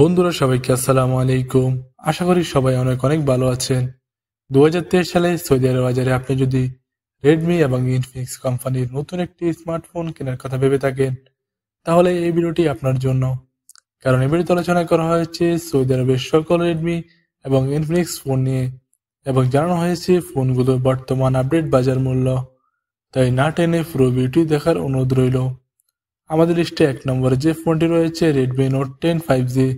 বন্ধুরা সবাইকে আসসালামু আলাইকুম আশা করি সবাই অনেক অনেক ভালো আছেন দু সালে সৌদি আরব বাজারে আপনি যদি রেডমি এবং ইনফিনিক্স কোম্পানির নতুন একটি স্মার্টফোন কেনার কথা ভেবে থাকেন তাহলে এই ভিডিওটি আপনার জন্য কারণ এই ভিডিওতে আলোচনা করা হয়েছে সৌদি আরবের সকল রেডমি এবং ইনফিনিক্স ফোন নিয়ে এবং জানানো হয়েছে ফোনগুলোর বর্তমান আপডেট বাজার মূল্য তাই না টেনে পুরো ভিডিওটি দেখার অনুরোধ রইল আমাদের লিস্টে এক নম্বরে যে ফোনটি রয়েছে Redmi note ten five G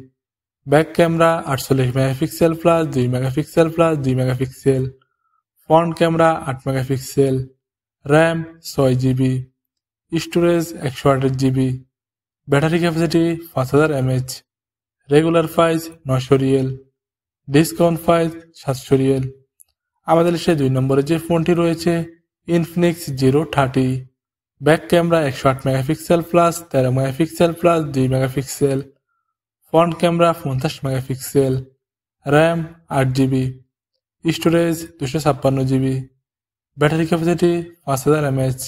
back camera আটচল্লিশ মেগাপিক্সেল প্লাস দুই মেগাপিক্সেল প্লাস দুই মেগাপিক্সেল ফ্রন্ট ক্যামেরা আট মেগাপিক্সেল র্যাম ছয় জিবি স্টোরেজ একশো আঠাশ জিবি ব্যাটারি ক্যাপাসিটি পাঁচ হাজার এমএচ রেগুলার ফাইজ নশো রিয়েল ডিসকাউন্ট ফাইজ সাতশো রিয়েল আমাদের লিস্টে দুই নম্বরে যে ফোনটি রয়েছে Infinix zero thirty back camera একশো আট মেগাপিক্সেল প্লাস তেরো মেগাপিক্সেল প্লাস দুই মেগাপিক্সেল ফ্রন্ট ক্যামেরা পঞ্চাশ মেগাপিক্সেল র্যাম আট জিবি স্টোরেজ দুশো ছাপ্পান্ন জিবি ব্যাটারি ক্যাপাসিটি পাঁচ হাজার এমএচ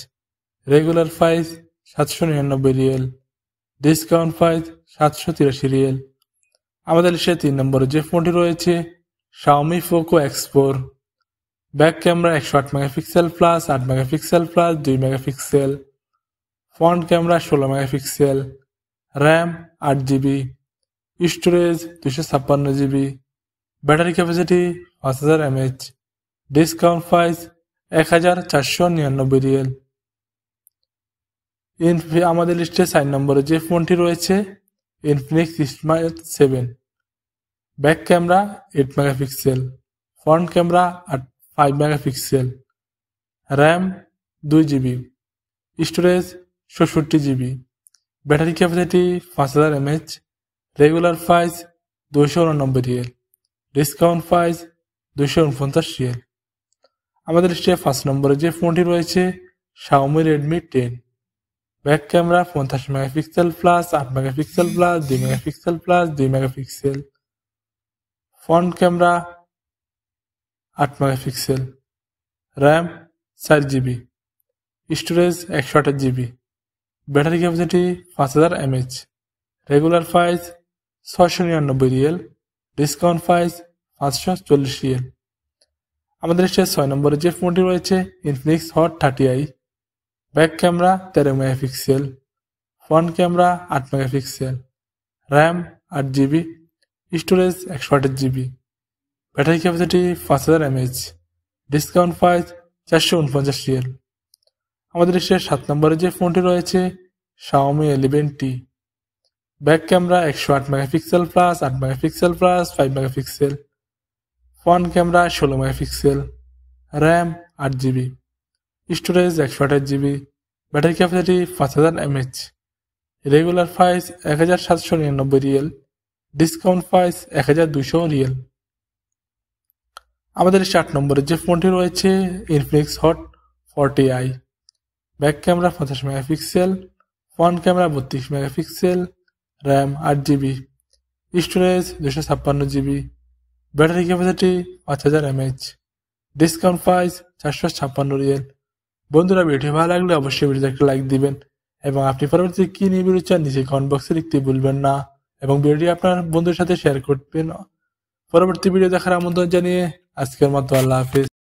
রেগুলার প্রাইস সাতশো নিরানব্বই রিয়েল ডিসকাউন্ট প্রাইস সাতশো তিরাশি রিয়েল আমাদের লিস্টে তিন নম্বরে যে ফোনটি রয়েছে Xiaomi Poco X back camera একশো আট মেগাপিক্সেল প্লাস আট মেগাপিক্সেল প্লাস দুই মেগাপিক্সেল ফ্রন্ট ক্যামেরা ষোলো মেগাপিক্সেল র্যাম আট জিবি স্টোরেজ দুশো ছাপ্পান্ন জিবি ব্যাটারি ক্যাপাসিটি পাঁচ হাজার এমএইচ ডিসকাউন্ট প্রাইস এক হাজার চারশো নিরানব্বই রিয়েল ইনফি আমাদের লিস্টে চার নম্বরে যে ফোনটি রয়েছে Infinix smart seven back camera eight megapixel front camera আট ফাইভ মেগাপিক্সেল র্যাম দুই জিবি স্টোরেজ ষষট্টি জিবি ব্যাটারি ক্যাপাসিটি পাঁচ হাজার এমএচ রেগুলার প্রাইস দুইশো উননব্বই রিয়েল ডিসকাউন্ট প্রাইস দুইশো উনপঞ্চাশ রিয়েল আমাদের স্টে পাঁচ নম্বরে যে ফোনটি রয়েছে Xiaomi Redmi ten back camera পঞ্চাশ মেগাপিক্সেল প্লাস আট মেগাপিক্সেল প্লাস দুই মেগাপিক্সেল প্লাস দুই মেগাপিক্সেল ফ্রন্ট ক্যামেরা আট মেগাপিক্সেল র্যাম চার জিবি স্টোরেজ একশো আঠাশ জিবি ব্যাটারি ক্যাপাসিটি পাঁচ হাজার এমএচ রেগুলার প্রাইস ছয়শো নিরানব্বই রিয়েল ডিসকাউন্ট প্রাইস পাঁচশো চল্লিশ রিয়েল আমাদের সে ছয় নম্বরে যে ফোনটি রয়েছে Infinix hot thirty i back camera তেরো মেগাপিক্সেল ফ্রন্ট ক্যামেরা আট মেগাপিক্সেল র্যাম আট জিবি স্টোরেজ একশো আট জিবি ব্যাটারি ক্যাপাসিটি পাঁচ হাজার এমএচ ডিসকাউন্ট প্রাইস চারশো উনপঞ্চাশ রিয়েল আমাদের সে সাত নম্বরে যে ফোনটি রয়েছে Xiaomi eleven T back camera একশো আট মেগাপিক্সেল প্লাস আট megapixel plus five megapixel front camera ষোলো মেগাপিক্সেল র্যাম আট জিবি স্টোরেজ একশো আঠাশ জিবি ব্যাটারি ক্যাপাসিটি পাঁচ হাজার এমএচ রেগুলার প্রাইস এক হাজার সাতশো নিরানব্বই রিয়েল ডিসকাউন্ট ফাইস এক হাজার দুশো রিয়েল আমাদের চার নম্বরের যে ফোনটি রয়েছে Infinix hot forty i back camera পঞ্চাশ মেগাপিক্সেল ফ্রন্ট ক্যামেরা বত্রিশ মেগাপিক্সেল র্যাম আট জিবি স্টোরেজ দুশো ছাপ্পান্ন জিবি ব্যাটারি ক্যাপাসিটি পাঁচ হাজার এমএইচ ডিসকাউন্ট প্রাইস চারশো ছাপ্পান্ন রিয়েল বন্ধুরা ভিডিও ভালো লাগলে অবশ্যই ভিডিওতে একটা লাইক দিবেন এবং আপনি পরবর্তী কী নিয়ে বেরোচ্ছে চান কমেন্ট বক্সে লিখতে ভুলবেন না এবং ভিডিওটি আপনার বন্ধুর সাথে শেয়ার করবেন পরবর্তী ভিডিও দেখার আমন্ত্রণ জানিয়ে আজকের মতো আল্লাহ হাফিজ